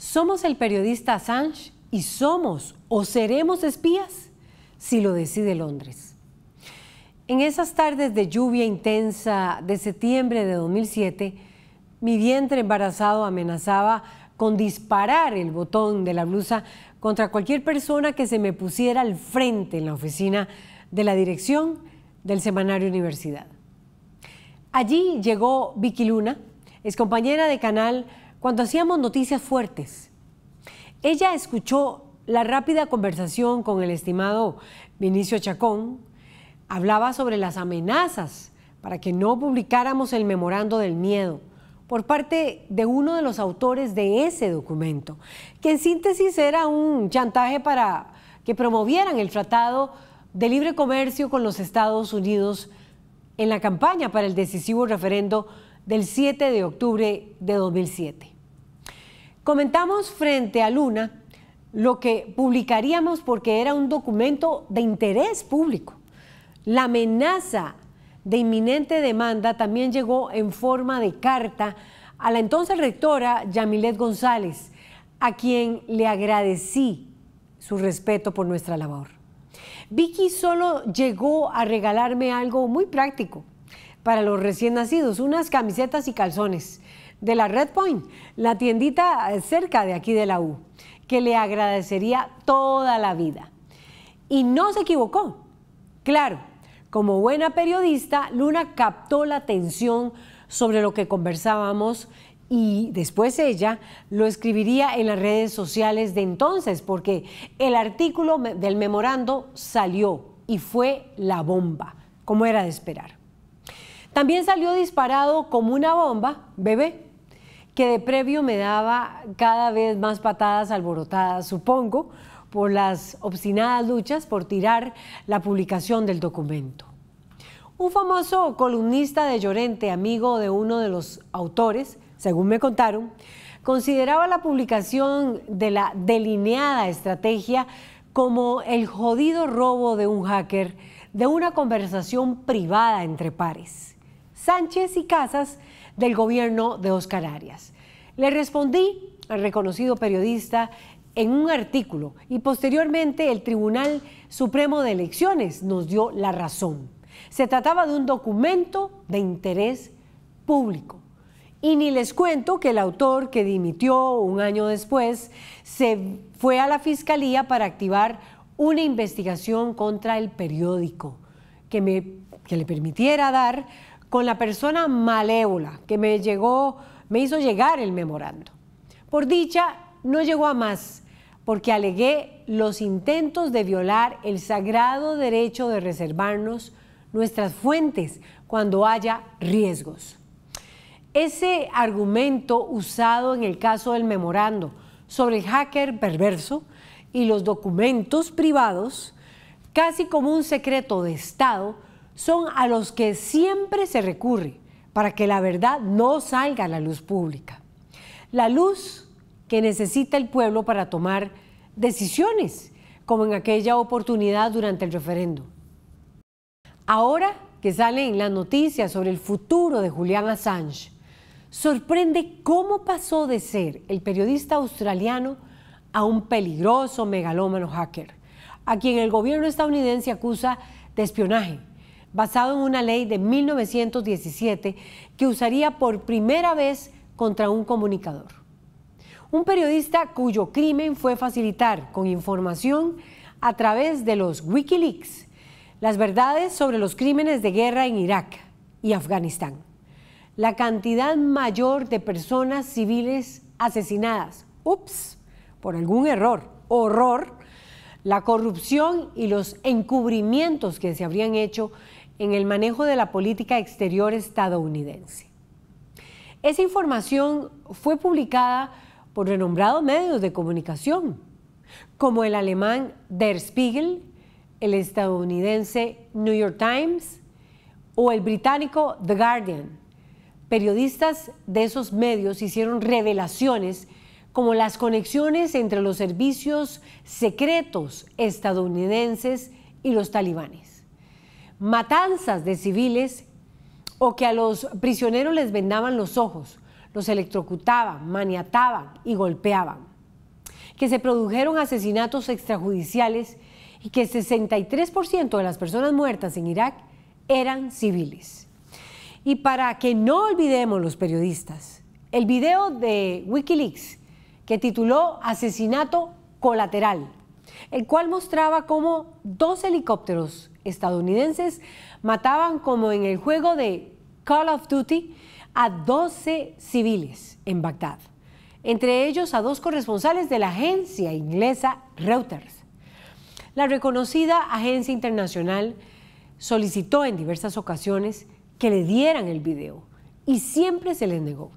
¿Somos el periodista Assange y somos o seremos espías? Si lo decide Londres. En esas tardes de lluvia intensa de septiembre de 2007, mi vientre embarazado amenazaba con disparar el botón de la blusa contra cualquier persona que se me pusiera al frente en la oficina de la dirección del Semanario Universidad. Allí llegó Vicky Luna, es compañera de canal cuando hacíamos noticias fuertes. Ella escuchó la rápida conversación con el estimado Vinicio Chacón, hablaba sobre las amenazas para que no publicáramos el memorando del miedo por parte de uno de los autores de ese documento, que en síntesis era un chantaje para que promovieran el Tratado de Libre Comercio con los Estados Unidos en la campaña para el decisivo referendo del 7 de octubre de 2007. Comentamos frente a Luna lo que publicaríamos porque era un documento de interés público. La amenaza de inminente demanda también llegó en forma de carta a la entonces rectora Yamilet González, a quien le agradecí su respeto por nuestra labor. Vicky solo llegó a regalarme algo muy práctico, para los recién nacidos, unas camisetas y calzones de la Red Point, la tiendita eh, cerca de aquí de la U, que le agradecería toda la vida. Y no se equivocó. Claro, como buena periodista, Luna captó la atención sobre lo que conversábamos y después ella lo escribiría en las redes sociales de entonces, porque el artículo del memorando salió y fue la bomba, como era de esperar. También salió disparado como una bomba, bebé, que de previo me daba cada vez más patadas alborotadas, supongo, por las obstinadas luchas por tirar la publicación del documento. Un famoso columnista de Llorente, amigo de uno de los autores, según me contaron, consideraba la publicación de la delineada estrategia como el jodido robo de un hacker de una conversación privada entre pares. Sánchez y Casas del gobierno de Oscar Arias. Le respondí al reconocido periodista en un artículo y posteriormente el Tribunal Supremo de Elecciones nos dio la razón. Se trataba de un documento de interés público. Y ni les cuento que el autor que dimitió un año después se fue a la fiscalía para activar una investigación contra el periódico que, me, que le permitiera dar con la persona malévola que me llegó, me hizo llegar el memorando. Por dicha, no llegó a más, porque alegué los intentos de violar el sagrado derecho de reservarnos nuestras fuentes cuando haya riesgos. Ese argumento usado en el caso del memorando sobre el hacker perverso y los documentos privados, casi como un secreto de Estado, son a los que siempre se recurre para que la verdad no salga a la luz pública. La luz que necesita el pueblo para tomar decisiones, como en aquella oportunidad durante el referendo. Ahora que salen las noticias sobre el futuro de Julian Assange, sorprende cómo pasó de ser el periodista australiano a un peligroso megalómano hacker, a quien el gobierno estadounidense acusa de espionaje basado en una ley de 1917 que usaría por primera vez contra un comunicador. Un periodista cuyo crimen fue facilitar con información a través de los Wikileaks las verdades sobre los crímenes de guerra en Irak y Afganistán. La cantidad mayor de personas civiles asesinadas, ups, por algún error, horror, la corrupción y los encubrimientos que se habrían hecho en el manejo de la política exterior estadounidense. Esa información fue publicada por renombrados medios de comunicación, como el alemán Der Spiegel, el estadounidense New York Times o el británico The Guardian. Periodistas de esos medios hicieron revelaciones como las conexiones entre los servicios secretos estadounidenses y los talibanes matanzas de civiles o que a los prisioneros les vendaban los ojos, los electrocutaban, maniataban y golpeaban. Que se produjeron asesinatos extrajudiciales y que 63% de las personas muertas en Irak eran civiles. Y para que no olvidemos los periodistas, el video de Wikileaks que tituló Asesinato Colateral, el cual mostraba cómo dos helicópteros estadounidenses mataban, como en el juego de Call of Duty, a 12 civiles en Bagdad, entre ellos a dos corresponsales de la agencia inglesa Reuters. La reconocida agencia internacional solicitó en diversas ocasiones que le dieran el video y siempre se les negó.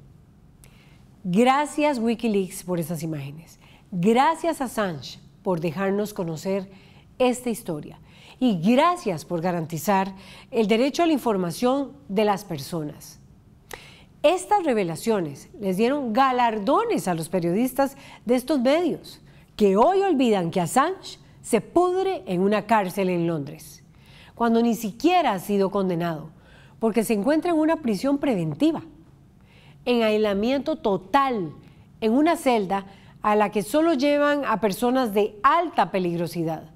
Gracias Wikileaks por esas imágenes. Gracias a Assange por dejarnos conocer esta historia y gracias por garantizar el derecho a la información de las personas. Estas revelaciones les dieron galardones a los periodistas de estos medios, que hoy olvidan que Assange se pudre en una cárcel en Londres, cuando ni siquiera ha sido condenado, porque se encuentra en una prisión preventiva, en aislamiento total, en una celda a la que solo llevan a personas de alta peligrosidad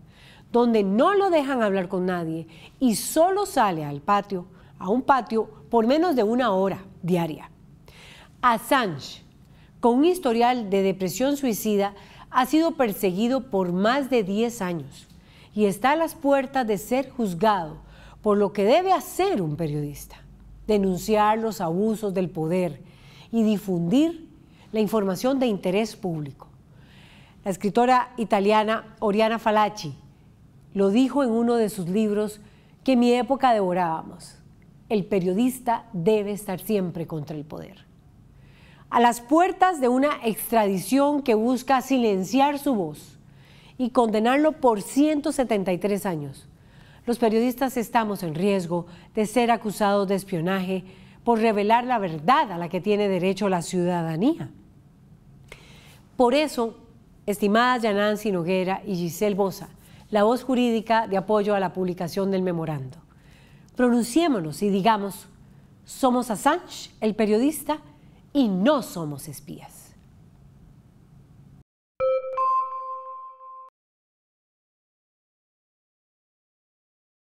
donde no lo dejan hablar con nadie y solo sale al patio, a un patio, por menos de una hora diaria. Assange, con un historial de depresión suicida, ha sido perseguido por más de 10 años y está a las puertas de ser juzgado por lo que debe hacer un periodista, denunciar los abusos del poder y difundir la información de interés público. La escritora italiana Oriana Falacci lo dijo en uno de sus libros que en mi época devorábamos. El periodista debe estar siempre contra el poder. A las puertas de una extradición que busca silenciar su voz y condenarlo por 173 años, los periodistas estamos en riesgo de ser acusados de espionaje por revelar la verdad a la que tiene derecho la ciudadanía. Por eso, estimadas Yanansi Noguera y Giselle Bosa, la voz jurídica de apoyo a la publicación del memorando. Pronunciémonos y digamos, somos Assange, el periodista, y no somos espías.